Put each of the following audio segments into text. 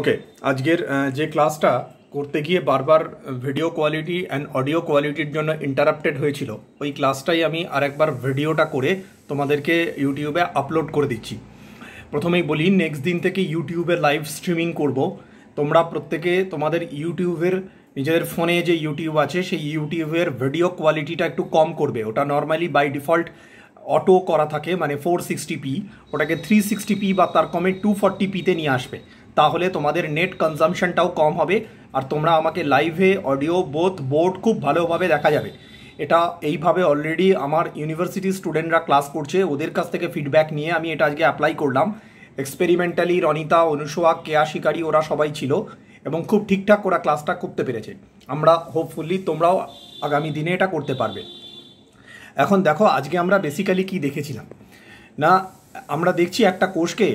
ওকে আজকের যে ক্লাসটা করতে গিয়ে বারবার ভিডিও কোয়ালিটি অ্যান্ড অডিও কোয়ালিটির জন্য ইন্টারাপ্টেড হয়েছিল ওই ক্লাসটাই আমি আরেকবার ভিডিওটা করে তোমাদেরকে ইউটিউবে আপলোড করে দিচ্ছি প্রথমেই বলি নেক্সট দিন থেকে ইউটিউবে লাইভ স্ট্রিমিং করব তোমরা প্রত্যেকে তোমাদের ইউটিউবের নিজেদের ফোনে যে ইউটিউব আছে সেই ইউটিউবের ভিডিও কোয়ালিটিটা একটু কম করবে ওটা নর্মালি বাই ডিফল্ট অটো করা থাকে মানে ফোর সিক্সটি পি ওটাকে থ্রি সিক্সটি পি বা তার কমে টু ফর্টি পিতে নিয়ে আসবে তাহলে তোমাদের নেট কনজামশনটাও কম হবে আর তোমরা আমাকে লাইভে অডিও বোথ বোর্ড খুব ভালোভাবে দেখা যাবে এটা এইভাবে অলরেডি আমার ইউনিভার্সিটির স্টুডেন্টরা ক্লাস করছে ওদের কাছ থেকে ফিডব্যাক নিয়ে আমি এটা আজকে অ্যাপ্লাই করলাম এক্সপেরিমেন্টালি রনিতা অনুসোয়া কেয়া শিকারী ওরা সবাই ছিল এবং খুব ঠিকঠাক ওরা ক্লাসটা করতে পেরেছে আমরা হোপফুলি তোমরাও আগামী দিনে এটা করতে পারবে এখন দেখো আজকে আমরা বেসিক্যালি কি দেখেছিলাম না আমরা দেখছি একটা কোর্সকে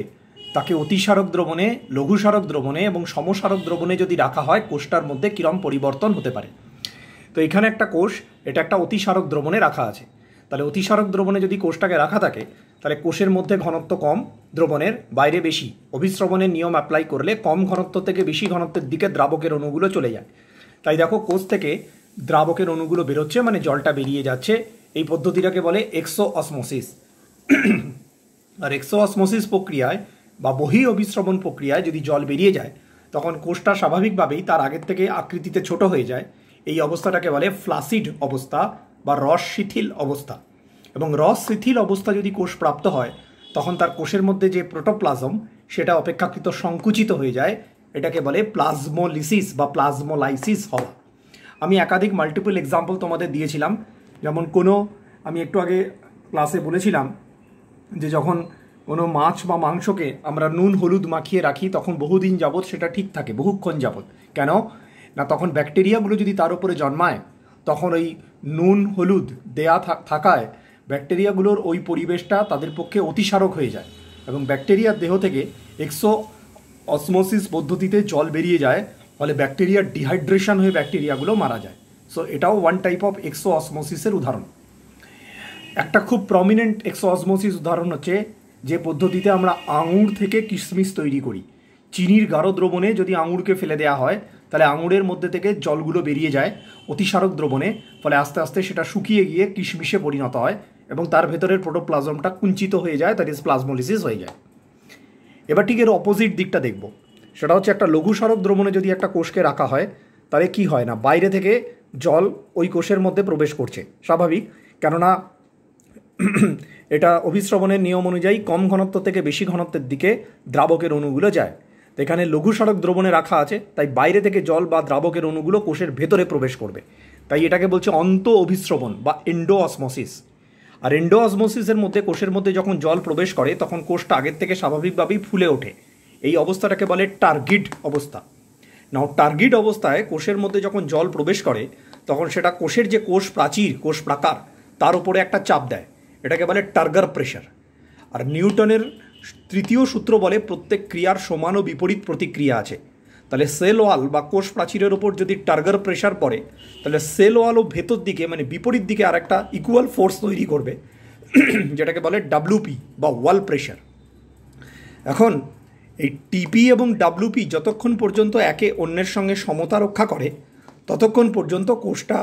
তাকে অতিসারক দ্রবণে লঘুসারক দ্রবণে এবং সমসারক দ্রবণে যদি রাখা হয় কোষটার মধ্যে কিরম পরিবর্তন হতে পারে তো এখানে একটা কোষ এটা একটা অতিসারক দ্রবণে রাখা আছে তাহলে অতিসারক দ্রবণে যদি কোষটাকে রাখা থাকে তাহলে কোষের মধ্যে ঘনত্ব কম দ্রবণের বাইরে বেশি অভিশ্রবণের নিয়ম অ্যাপ্লাই করলে কম ঘনত্ব থেকে বেশি ঘনত্বের দিকে দ্রাবকের অণুগুলো চলে যায় তাই দেখো কোষ থেকে দ্রাবকের অণুগুলো বেরোচ্ছে মানে জলটা বেরিয়ে যাচ্ছে এই পদ্ধতিটাকে বলে এক্সো অসমোসিস আর এক্সো অসমোসিস প্রক্রিয়ায় বা বহি অভিশ্রবণ প্রক্রিয়ায় যদি জল বেরিয়ে যায় তখন কোষটা স্বাভাবিকভাবেই তার আগের থেকে আকৃতিতে ছোট হয়ে যায় এই অবস্থাটাকে বলে ফ্লাসিড অবস্থা বা রস শিথিল অবস্থা এবং রস শিথিল অবস্থা যদি কোষ প্রাপ্ত হয় তখন তার কোষের মধ্যে যে প্রোটোপ্লাজম সেটা অপেক্ষাকৃত সংকুচিত হয়ে যায় এটাকে বলে প্লাজমোলিসিস বা প্লাজমোলাইসিস হওয়া আমি একাধিক মাল্টিপল এক্সাম্পল তোমাদের দিয়েছিলাম যেমন কোনো আমি একটু আগে ক্লাসে বলেছিলাম যে যখন কোনো মাছ বা মাংসকে আমরা নুন হলুদ মাখিয়ে রাখি তখন বহুদিন যাবৎ সেটা ঠিক থাকে বহুক্ষণ যাবৎ কেন না তখন ব্যাকটেরিয়াগুলো যদি তার উপরে জন্মায় তখন ওই নুন হলুদ দেয়া থাকায় ব্যাকটেরিয়াগুলোর ওই পরিবেশটা তাদের পক্ষে অতিসারক হয়ে যায় এবং ব্যাকটেরিয়ার দেহ থেকে এক্সো অসমোসিস পদ্ধতিতে জল বেরিয়ে যায় ফলে ব্যাকটেরিয়ার ডিহাইড্রেশন হয়ে ব্যাকটেরিয়াগুলো মারা যায় সো এটাও ওয়ান টাইপ অফ এক্সো অসমোসিসের উদাহরণ একটা খুব প্রমিনেন্ট এক্সো অসমোসিস উদাহরণ হচ্ছে যে পদ্ধতিতে আমরা আঙুর থেকে কিশমিশ তৈরি করি চিনির গাঢ় দ্রবণে যদি আঙুরকে ফেলে দেওয়া হয় তাহলে আঙুরের মধ্যে থেকে জলগুলো বেরিয়ে যায় অতিসারক দ্রবণে ফলে আস্তে আস্তে সেটা শুকিয়ে গিয়ে কিশমিশে পরিণত হয় এবং তার ভেতরের প্রোটোপ্লাজমটা কুঞ্চিত হয়ে যায় তার ইজ প্লাজমোলিসিস হয়ে যায় এবার ঠিক এর অপোজিট দিকটা দেখব সেটা হচ্ছে একটা লঘুসারক দ্রবণে যদি একটা কোষকে রাখা হয় তাহলে কি হয় না বাইরে থেকে জল ওই কোষের মধ্যে প্রবেশ করছে স্বাভাবিক কেননা এটা অভিশ্রবণের নিয়ম অনুযায়ী কম ঘনত্ব থেকে বেশি ঘনত্বের দিকে দ্রাবকের অণুগুলো যায় তো এখানে লঘু সড়ক দ্রবণে রাখা আছে তাই বাইরে থেকে জল বা দ্রাবকের অণুগুলো কোষের ভেতরে প্রবেশ করবে তাই এটাকে বলছে অন্ত অভিশ্রবণ বা এন্ডো অসমোসিস আর এন্ডো অসমোসিসের মধ্যে কোষের মধ্যে যখন জল প্রবেশ করে তখন কোষটা আগের থেকে স্বাভাবিকভাবেই ফুলে ওঠে এই অবস্থাটাকে বলে টার্গিট অবস্থা নাও টার্গিট অবস্থায় কোষের মধ্যে যখন জল প্রবেশ করে তখন সেটা কোষের যে কোষ প্রাচীর কোষ প্রাকার তার উপরে একটা চাপ দেয় এটাকে বলে টার্গার প্রেশার আর নিউটনের তৃতীয় সূত্র বলে প্রত্যেক ক্রিয়ার সমান ও বিপরীত প্রতিক্রিয়া আছে তাহলে সেল ওয়াল বা কোষ প্রাচীরের ওপর যদি টার্গার প্রেশার পড়ে তাহলে সেল ওয়াল ও ভেতর দিকে মানে বিপরীত দিকে আর একটা ইকুয়াল ফোর্স তৈরি করবে যেটাকে বলে ডাব্লুপি বা ওয়াল প্রেশার এখন এই টিপি এবং ডাব্লুপি যতক্ষণ পর্যন্ত একে অন্যের সঙ্গে সমতা রক্ষা করে ততক্ষণ পর্যন্ত কোষটা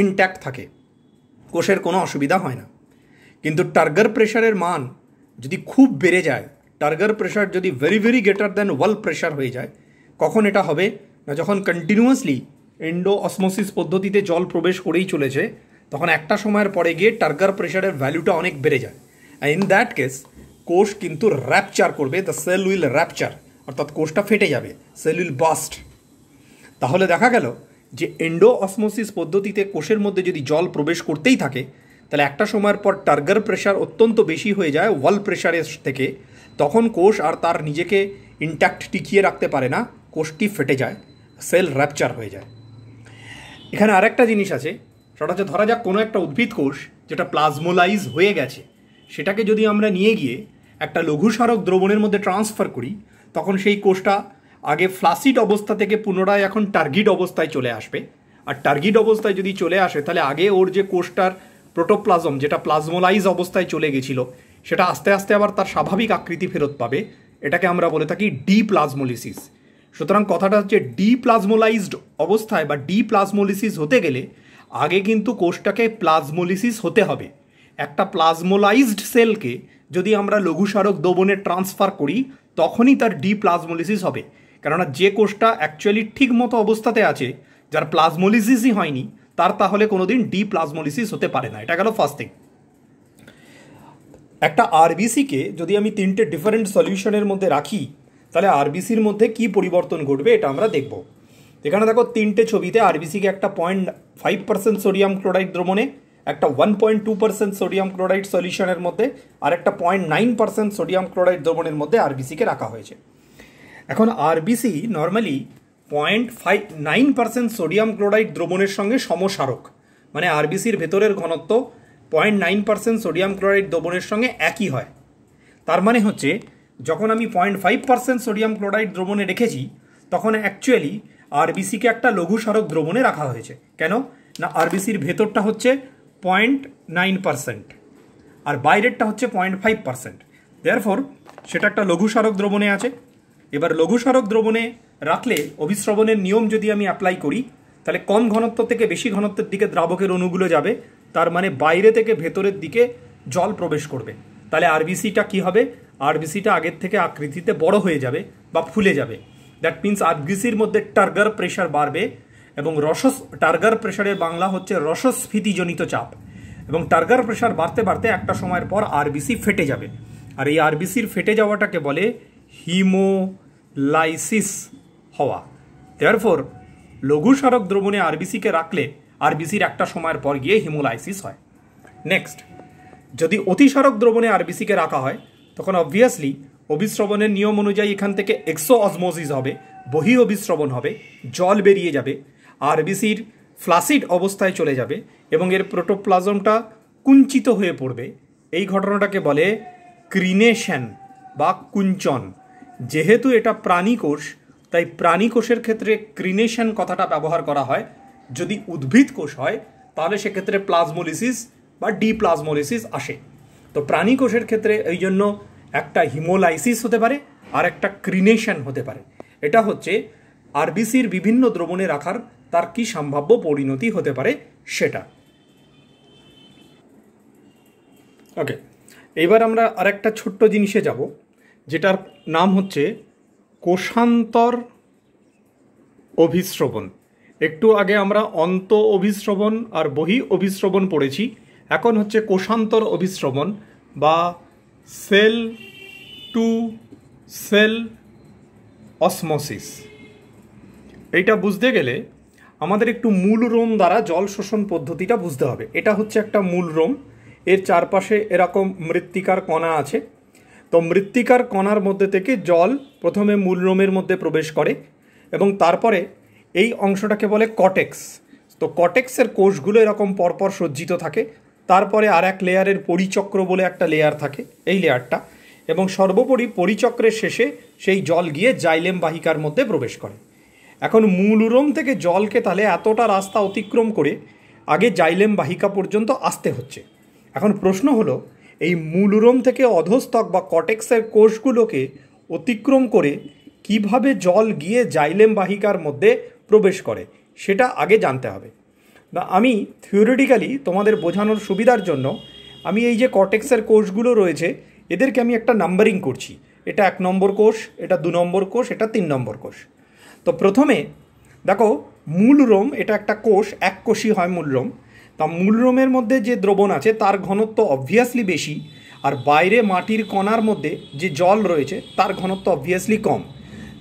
ইনট্যাক্ট থাকে কোষের কোনো অসুবিধা হয় না কিন্তু টার্গার প্রেশারের মান যদি খুব বেড়ে যায় টার্গার প্রেশার যদি very very greater then wall pressure হয়ে যায় কখন এটা হবে না যখন কন্টিনিউয়াসলি এন্ডো অসমোসিস পদ্ধতিতে জল প্রবেশ করেই চলেছে তখন একটা সময়ের পরে গিয়ে টার্গার প্রেশারের ভ্যালুটা অনেক বেড়ে যায় ইন দ্যাট কেস কোষ কিন্তু র্যাপচার করবে দ্য সেল উইল র্যাপচার অর্থাৎ কোষটা ফেটে যাবে সেল উইল বাস্ট তাহলে দেখা গেল যে এন্ডো অসমোসিস পদ্ধতিতে কোষের মধ্যে যদি জল প্রবেশ করতেই থাকে তাহলে একটা সময়ের পর টার্গার প্রেশার অত্যন্ত বেশি হয়ে যায় ওয়াল প্রেশারের থেকে তখন কোষ আর তার নিজেকে ইনট্যাক্ট টিকিয়ে রাখতে পারে না কোষটি ফেটে যায় সেল র্যাপচার হয়ে যায় এখানে আরেকটা জিনিস আছে সেটা হচ্ছে ধরা যাক কোনো একটা উদ্ভিদ কোষ যেটা প্লাজমোলাইজ হয়ে গেছে সেটাকে যদি আমরা নিয়ে গিয়ে একটা লঘুসারক দ্রবণের মধ্যে ট্রান্সফার করি তখন সেই কোষটা আগে ফ্লাসিড অবস্থা থেকে পুনরায় এখন টার্গিট অবস্থায় চলে আসবে আর টার্গিট অবস্থায় যদি চলে আসে তাহলে আগে ওর যে কোষটার প্রোটোপ্লাজম যেটা প্লাজমোলাইজ অবস্থায় চলে গেছিল সেটা আস্তে আস্তে আবার তার স্বাভাবিক আকৃতি ফেরত পাবে এটাকে আমরা বলে থাকি ডি প্লাজমোলিসিস সুতরাং কথাটা হচ্ছে ডি প্লাজমোলাইজড অবস্থায় বা ডি প্লাজমোলিসিস হতে গেলে আগে কিন্তু কোষটাকে প্লাজমোলিসিস হতে হবে একটা প্লাজমোলাইজড সেলকে যদি আমরা লঘুসারক দ্রবণে ট্রান্সফার করি তখনই তার ডি প্লাজমোলিসিস হবে কেননা যে কোষটা অ্যাকচুয়ালি ঠিক মতো অবস্থাতে আছে যার প্লাজমোলিসিসই হয়নি তার তাহলে কোনো দিন ডি প্লাজমোলিসিস হতে পারে না এটা গেল ফার্স্ট থিং একটা আরবিসিকে যদি আমি তিনটে ডিফারেন্ট সলিউশনের মধ্যে রাখি তাহলে আরবিসির মধ্যে কি পরিবর্তন ঘটবে এটা আমরা দেখব এখানে দেখো তিনটে ছবিতে আরবিসিকে একটা point five percent sodium chloride দ্রবণে একটা one point two percent sodium chloride সলিউশনের মধ্যে আর একটা point nine percent sodium chloride দ্রবণের মধ্যে আরবিসিকে রাখা হয়েছে এখন RBC normally point five nine percent sodium chloride দ্রবণের সঙ্গে সমসারক মানে আরবিসির ভেতরের ঘনত্ব point nine percent sodium chloride দ্রবণের সঙ্গে একই হয় তার মানে হচ্ছে যখন আমি point five percent sodium chloride দ্রবণে রেখেছি তখন অ্যাকচুয়ালি আরবিসিকে একটা লঘু দ্রবণে রাখা হয়েছে কেন না আরবিসির ভেতরটা হচ্ছে পয়েন্ট নাইন পার্সেন্ট আর বাইরেরটা হচ্ছে পয়েন্ট ফাইভ পার্সেন্ট দেয়ারফোর সেটা একটা লঘু দ্রবণে আছে এবার লঘুসারক দ্রবণে রাখলে অভিশ্রবণের নিয়ম যদি আমি অ্যাপ্লাই করি তাহলে কম ঘনত্ব থেকে বেশি ঘনত্বের দিকে দ্রাবকের অণুগুলো যাবে তার মানে বাইরে থেকে ভেতরের দিকে জল প্রবেশ করবে তাহলে আরবিসিটা কি হবে আরবিসিটা আগের থেকে আকৃতিতে বড় হয়ে যাবে বা ফুলে যাবে দ্যাট মিন্স আরবিসির মধ্যে টার্গার প্রেশার বাড়বে এবং রসস টার্গার প্রেশারের বাংলা হচ্ছে রসস্ফীতিজনিত চাপ এবং টার্গার প্রেশার বাড়তে বাড়তে একটা সময়ের পর আরবিসি ফেটে যাবে আর এই আরবিসির ফেটে যাওয়াটাকে বলে হিমোলাইসিস হওয়া দেয়ারফোর লঘুস্মারক দ্রবণে আরবিসিকে রাখলে আরবিসির একটা সময়ের পর গিয়ে হিমোলাইসিস হয় নেক্সট যদি অতিসারক দ্রবণে আরবিসিকে রাখা হয় তখন অবভিয়াসলি অভিশ্রবণের নিয়ম অনুযায়ী এখান থেকে এক্সো অজমোসিস হবে বহি অভিশ্রবণ হবে জল বেরিয়ে যাবে আরবিসির ফ্লাসিড অবস্থায় চলে যাবে এবং এর প্রোটোপ্লাজমটা কুঞ্চিত হয়ে পড়বে এই ঘটনাটাকে বলে ক্রিনেশন বা কুঞ্চন যেহেতু এটা প্রাণী কোষ তাই প্রাণী কোষের ক্ষেত্রে ক্রিনেশন কথাটা ব্যবহার করা হয় যদি উদ্ভিদ কোষ হয় তাহলে সেক্ষেত্রে প্লাজমোলিসিস বা ডিপ্লাজমোলিসিস আসে তো প্রাণী কোষের ক্ষেত্রে এই জন্য একটা হিমোলাইসিস হতে পারে আর একটা ক্রিনেশন হতে পারে এটা হচ্ছে আরবিসির বিভিন্ন দ্রবণে রাখার তার কি সম্ভাব্য পরিণতি হতে পারে সেটা ওকে এবার আমরা আরেকটা ছোট্ট জিনিসে যাব যেটার নাম হচ্ছে কোষান্তর অভিশ্রবণ একটু আগে আমরা অন্ত অভিশ্রবণ আর বহি অভিশ্রবণ পড়েছি এখন হচ্ছে কোষান্তর অভিশ্রবণ বা সেল টু সেল অসমোসিস এইটা বুঝতে গেলে আমাদের একটু মূল রোম দ্বারা জল শোষণ পদ্ধতিটা বুঝতে হবে এটা হচ্ছে একটা মূল রোম এর চারপাশে এরকম মৃত্তিকার কণা আছে তো মৃত্তিকার কণার মধ্যে থেকে জল প্রথমে মূলরোমের মধ্যে প্রবেশ করে এবং তারপরে এই অংশটাকে বলে কটেক্স তো কটেক্সের কোষগুলো এরকম পরপর সজ্জিত থাকে তারপরে আর এক লেয়ারের পরিচক্র বলে একটা লেয়ার থাকে এই লেয়ারটা এবং সর্বোপরি পরিচক্রের শেষে সেই জল গিয়ে জাইলেম বাহিকার মধ্যে প্রবেশ করে এখন মূল থেকে জলকে তাহলে এতটা রাস্তা অতিক্রম করে আগে জাইলেম বাহিকা পর্যন্ত আসতে হচ্ছে এখন প্রশ্ন হলো এই মূলরোম থেকে অধস্তক বা কটেক্সের কোষগুলোকে অতিক্রম করে কিভাবে জল গিয়ে জাইলেম বাহিকার মধ্যে প্রবেশ করে সেটা আগে জানতে হবে না আমি থিওরিটিক্যালি তোমাদের বোঝানোর সুবিধার জন্য আমি এই যে কটেক্সের কোষগুলো রয়েছে এদেরকে আমি একটা নাম্বারিং করছি এটা এক নম্বর কোষ এটা দু নম্বর কোষ এটা তিন নম্বর কোষ তো প্রথমে দেখো মূল রোম এটা একটা কোষ এক কোষই হয় মূল রোম তা মূলরোমের মধ্যে যে দ্রবণ আছে তার ঘনত্ব অবভিয়াসলি বেশি আর বাইরে মাটির কণার মধ্যে যে জল রয়েছে তার ঘনত্ব অবভিয়াসলি কম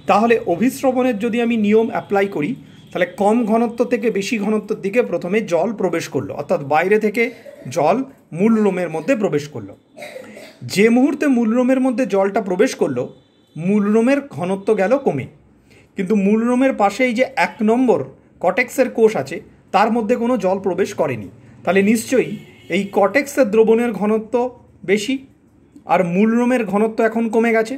তাহলে অভিশ্রবণের যদি আমি নিয়ম অ্যাপ্লাই করি তাহলে কম ঘনত্ব থেকে বেশি ঘনত্বর দিকে প্রথমে জল প্রবেশ করলো অর্থাৎ বাইরে থেকে জল মূলরোমের মধ্যে প্রবেশ করলো যে মুহূর্তে মূলরোমের মধ্যে জলটা প্রবেশ করলো মূলরোমের ঘনত্ব গেল কমে কিন্তু মূলরোমের পাশেই যে এক নম্বর কটেক্সের কোষ আছে তার মধ্যে কোনো জল প্রবেশ করেনি তাহলে নিশ্চয়ই এই কটেক্সের দ্রবণের ঘনত্ব বেশি আর মূলরোমের ঘনত্ব এখন কমে গেছে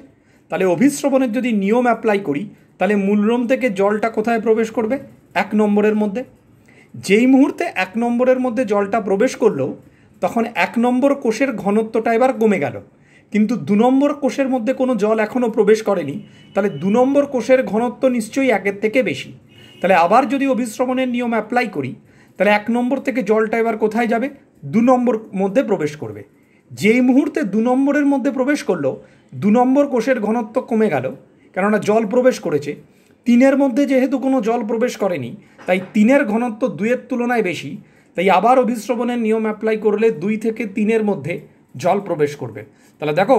তাহলে অভিশ্রবণের যদি নিয়ম অ্যাপ্লাই করি তাহলে মূলরোম থেকে জলটা কোথায় প্রবেশ করবে এক নম্বরের মধ্যে যেই মুহূর্তে এক নম্বরের মধ্যে জলটা প্রবেশ করলো তখন এক নম্বর কোষের ঘনত্বটা এবার কমে গেল কিন্তু দু নম্বর কোষের মধ্যে কোনো জল এখনও প্রবেশ করেনি তাহলে দু নম্বর কোষের ঘনত্ব নিশ্চয়ই একের থেকে বেশি তাহলে আবার যদি অভিশ্রবণের নিয়ম অ্যাপ্লাই করি তাহলে এক নম্বর থেকে জলটা এবার কোথায় যাবে দু নম্বর মধ্যে প্রবেশ করবে যেই মুহূর্তে দু নম্বরের মধ্যে প্রবেশ করলো দু নম্বর কোষের ঘনত্ব কমে গেল কেননা জল প্রবেশ করেছে তিনের মধ্যে যেহেতু কোনো জল প্রবেশ করেনি তাই তিনের ঘনত্ব দুয়ের তুলনায় বেশি তাই আবার অভিশ্রবণের নিয়ম অ্যাপ্লাই করলে দুই থেকে তিনের মধ্যে জল প্রবেশ করবে তাহলে দেখো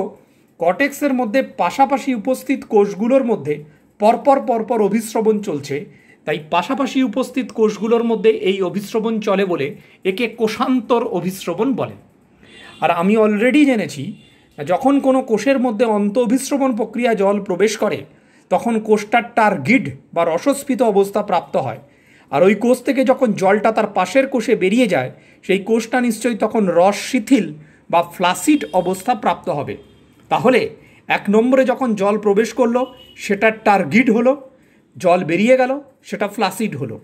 কটেক্সের মধ্যে পাশাপাশি উপস্থিত কোষগুলোর মধ্যে পরপর পরপর অভিশ্রবণ চলছে তাই পাশাপাশি উপস্থিত কোষগুলোর মধ্যে এই অভিশ্রবণ চলে বলে একে কোষান্তর অভিশ্রবণ বলে আর আমি অলরেডি জেনেছি যখন কোনো কোষের মধ্যে অন্ত অভিশ্রবণ প্রক্রিয়া জল প্রবেশ করে তখন কোষটার টার্গিড বা রসস্ফীত অবস্থা প্রাপ্ত হয় আর ওই কোষ থেকে যখন জলটা তার পাশের কোষে বেরিয়ে যায় সেই কোষটা নিশ্চয়ই তখন রস শিথিল বা ফ্লাসিড অবস্থা প্রাপ্ত হবে তাহলে এক নম্বরে যখন জল প্রবেশ করলো সেটার টার্গিড হলো জল বেরিয়ে গেল সেটা ফ্লাসিড হলো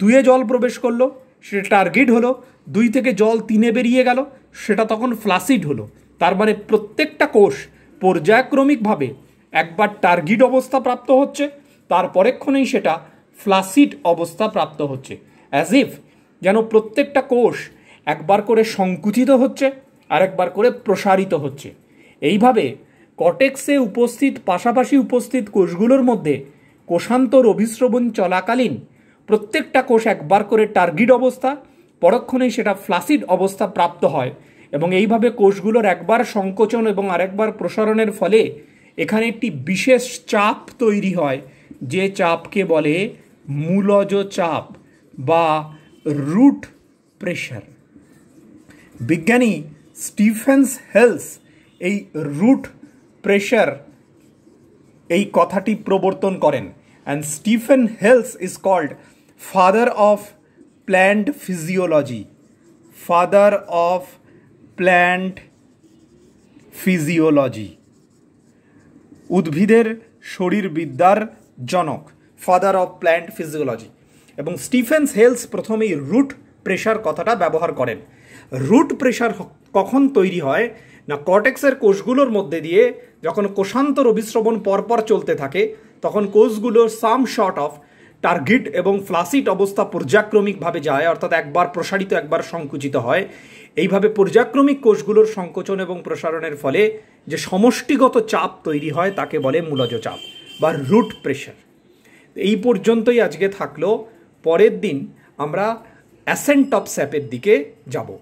দুয়ে জল প্রবেশ করলো সেটা টার্গেট হলো দুই থেকে জল তিনে বেরিয়ে গেল সেটা তখন ফ্লাসিড হলো তার মানে প্রত্যেকটা কোষ পর্যায়ক্রমিকভাবে একবার টার্গিট অবস্থা প্রাপ্ত হচ্ছে তারপরেক্ষণেই সেটা ফ্লাসিড অবস্থা প্রাপ্ত হচ্ছে অ্যাজ ইফ যেন প্রত্যেকটা কোষ একবার করে সংকুচিত হচ্ছে আর একবার করে প্রসারিত হচ্ছে এইভাবে কটেক্সে উপস্থিত পাশাপাশি উপস্থিত কোষগুলোর মধ্যে কোষান্তর অভিশ্রবণ চলাকালীন প্রত্যেকটা কোষ একবার করে টার্গিট অবস্থা পরক্ষণেই সেটা ফ্লাসিড অবস্থা প্রাপ্ত হয় এবং এইভাবে কোষগুলোর একবার সংকোচন এবং আরেকবার প্রসারণের ফলে এখানে একটি বিশেষ চাপ তৈরি হয় যে চাপকে বলে মূলজ চাপ বা রুট প্রেশার বিজ্ঞানী স্টিফেন্স হেলস এই রুট প্রেশার এই কথাটি প্রবর্তন করেন and Stephen Hales is called father of plant physiology father of plant physiology উদ্ভিদের শরীরবিদ্যার জনক ফাদার অফ প্ল্যান্ট ফিজিওলজি এবং স্টিফেন্স হেলস প্রথমেই রুট প্রেশার কথাটা ব্যবহার করেন রুট প্রেশার কখন তৈরি হয় না কটেক্সের কোষগুলোর মধ্যে দিয়ে যখন কোষান্তর অভিশ্রবণ পরপর চলতে থাকে তখন কোষগুলোর সাম শর্ট অফ টার্গেট এবং ফ্লাসিট অবস্থা পর্যাক্রমিকভাবে যায় অর্থাৎ একবার প্রসারিত একবার সংকুচিত হয় এইভাবে পর্যাক্রমিক কোষগুলোর সংকোচন এবং প্রসারণের ফলে যে সমষ্টিগত চাপ তৈরি হয় তাকে বলে মূলজ চাপ বা রুট প্রেশার এই পর্যন্তই আজকে থাকলো পরের দিন আমরা অ্যাসেন্ট অফ স্যাপের দিকে যাবো